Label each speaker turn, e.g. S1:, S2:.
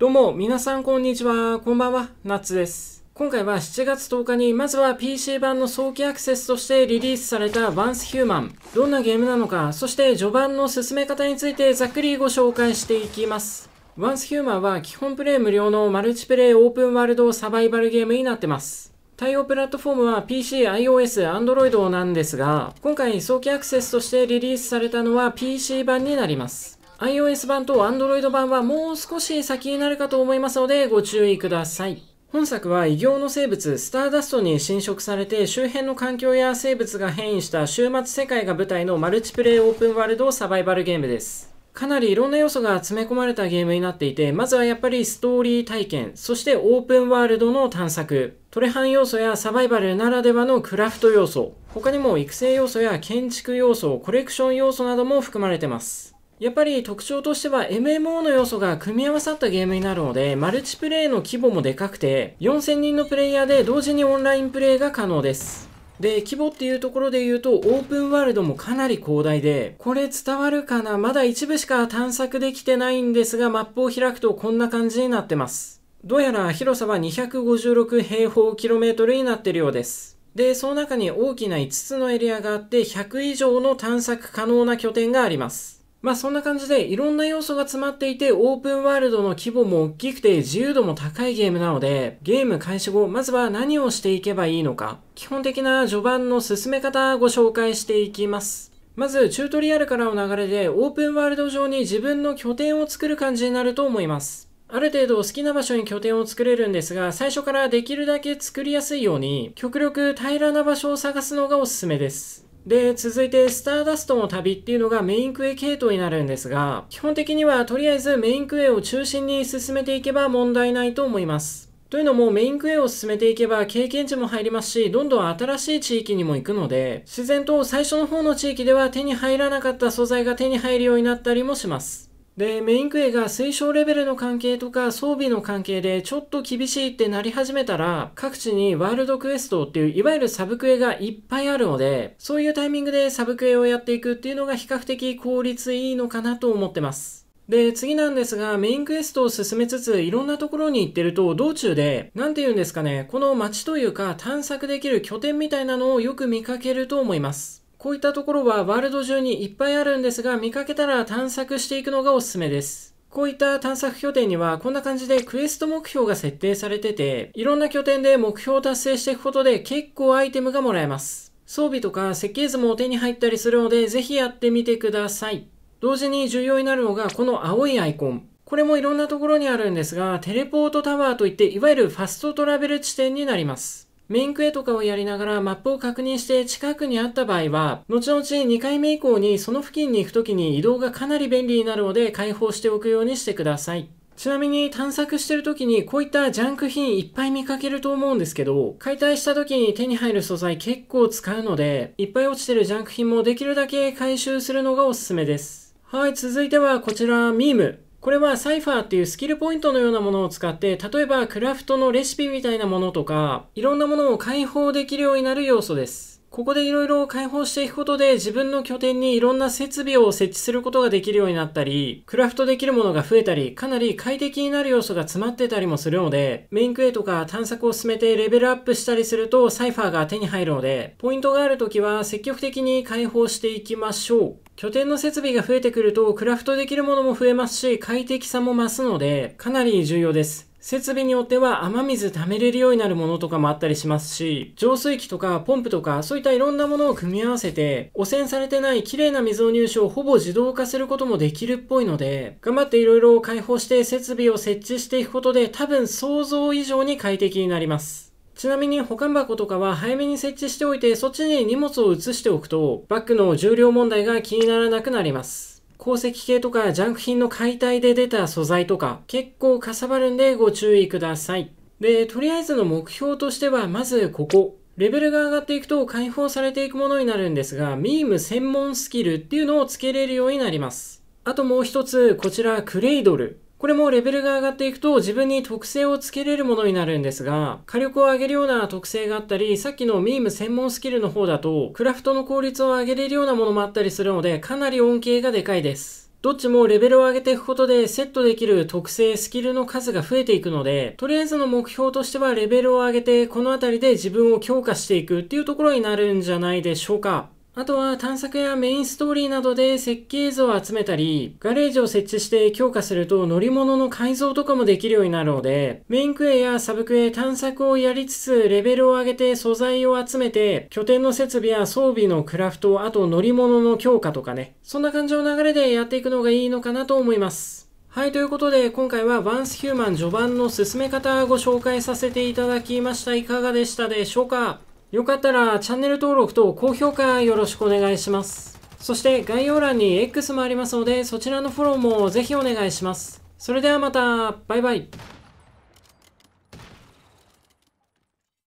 S1: どうも、皆さんこんにちは。こんばんは、ナッツです。今回は7月10日に、まずは PC 版の早期アクセスとしてリリースされた Once Human。どんなゲームなのか、そして序盤の進め方についてざっくりご紹介していきます。Once Human は基本プレイ無料のマルチプレイオープンワールドサバイバルゲームになってます。対応プラットフォームは PC、iOS、Android なんですが、今回早期アクセスとしてリリースされたのは PC 版になります。iOS 版と Android 版はもう少し先になるかと思いますのでご注意ください。本作は異形の生物スターダストに侵食されて周辺の環境や生物が変異した終末世界が舞台のマルチプレイオープンワールドサバイバルゲームです。かなりいろんな要素が詰め込まれたゲームになっていて、まずはやっぱりストーリー体験、そしてオープンワールドの探索、トレハン要素やサバイバルならではのクラフト要素、他にも育成要素や建築要素、コレクション要素なども含まれてます。やっぱり特徴としては MMO の要素が組み合わさったゲームになるので、マルチプレイの規模もでかくて、4000人のプレイヤーで同時にオンラインプレイが可能です。で、規模っていうところで言うと、オープンワールドもかなり広大で、これ伝わるかなまだ一部しか探索できてないんですが、マップを開くとこんな感じになってます。どうやら広さは256平方キロメートルになってるようです。で、その中に大きな5つのエリアがあって、100以上の探索可能な拠点があります。まあそんな感じでいろんな要素が詰まっていてオープンワールドの規模も大きくて自由度も高いゲームなのでゲーム開始後まずは何をしていけばいいのか基本的な序盤の進め方ご紹介していきます。まずチュートリアルからの流れでオープンワールド上に自分の拠点を作る感じになると思います。ある程度好きな場所に拠点を作れるんですが、最初からできるだけ作りやすいように、極力平らな場所を探すのがおすすめです。で、続いて、スターダストの旅っていうのがメインクエ系統になるんですが、基本的にはとりあえずメインクエを中心に進めていけば問題ないと思います。というのもメインクエを進めていけば経験値も入りますし、どんどん新しい地域にも行くので、自然と最初の方の地域では手に入らなかった素材が手に入るようになったりもします。で、メインクエが推奨レベルの関係とか装備の関係でちょっと厳しいってなり始めたら、各地にワールドクエストっていういわゆるサブクエがいっぱいあるので、そういうタイミングでサブクエをやっていくっていうのが比較的効率いいのかなと思ってます。で、次なんですが、メインクエストを進めつつ、いろんなところに行ってると、道中で、なんて言うんですかね、この街というか探索できる拠点みたいなのをよく見かけると思います。こういったところはワールド中にいっぱいあるんですが、見かけたら探索していくのがおすすめです。こういった探索拠点にはこんな感じでクエスト目標が設定されてて、いろんな拠点で目標を達成していくことで結構アイテムがもらえます。装備とか設計図も手に入ったりするので、ぜひやってみてください。同時に重要になるのがこの青いアイコン。これもいろんなところにあるんですが、テレポートタワーといって、いわゆるファストトラベル地点になります。メインクエとかをやりながらマップを確認して近くにあった場合は、後々2回目以降にその付近に行くときに移動がかなり便利になるので開放しておくようにしてください。ちなみに探索してる時にこういったジャンク品いっぱい見かけると思うんですけど、解体した時に手に入る素材結構使うので、いっぱい落ちてるジャンク品もできるだけ回収するのがおすすめです。はい、続いてはこちら、ミーム。これはサイファーっていうスキルポイントのようなものを使って、例えばクラフトのレシピみたいなものとか、いろんなものを解放できるようになる要素です。ここでいろいろ開放していくことで自分の拠点にいろんな設備を設置することができるようになったり、クラフトできるものが増えたり、かなり快適になる要素が詰まってたりもするので、メインクエとか探索を進めてレベルアップしたりするとサイファーが手に入るので、ポイントがある時は積極的に開放していきましょう。拠点の設備が増えてくるとクラフトできるものも増えますし快適さも増すのでかなり重要です。設備によっては雨水貯めれるようになるものとかもあったりしますし、浄水器とかポンプとかそういったいろんなものを組み合わせて、汚染されてない綺麗な水の入手をほぼ自動化することもできるっぽいので、頑張っていろいろ開放して設備を設置していくことで多分想像以上に快適になります。ちなみに保管箱とかは早めに設置しておいてそっちに荷物を移しておくとバッグの重量問題が気にならなくなります。鉱石系とかジャンク品の解体で出た素材とか結構かさばるんでご注意ください。で、とりあえずの目標としてはまずここ。レベルが上がっていくと解放されていくものになるんですが、ミーム専門スキルっていうのをつけれるようになります。あともう一つ、こちらクレイドル。これもレベルが上がっていくと自分に特性をつけれるものになるんですが、火力を上げるような特性があったり、さっきのミーム専門スキルの方だと、クラフトの効率を上げれるようなものもあったりするので、かなり恩恵がでかいです。どっちもレベルを上げていくことでセットできる特性、スキルの数が増えていくので、とりあえずの目標としてはレベルを上げて、この辺りで自分を強化していくっていうところになるんじゃないでしょうか。あとは探索やメインストーリーなどで設計図を集めたり、ガレージを設置して強化すると乗り物の改造とかもできるようになるので、メインクエやサブクエ探索をやりつつレベルを上げて素材を集めて、拠点の設備や装備のクラフト、あと乗り物の強化とかね、そんな感じの流れでやっていくのがいいのかなと思います。はい、ということで今回はバンスヒューマン序盤の進め方をご紹介させていただきました。いかがでしたでしょうかよかったらチャンネル登録と高評価よろしくお願いします。そして概要欄に X もありますのでそちらのフォローもぜひお願いします。それではまた、バイバイ。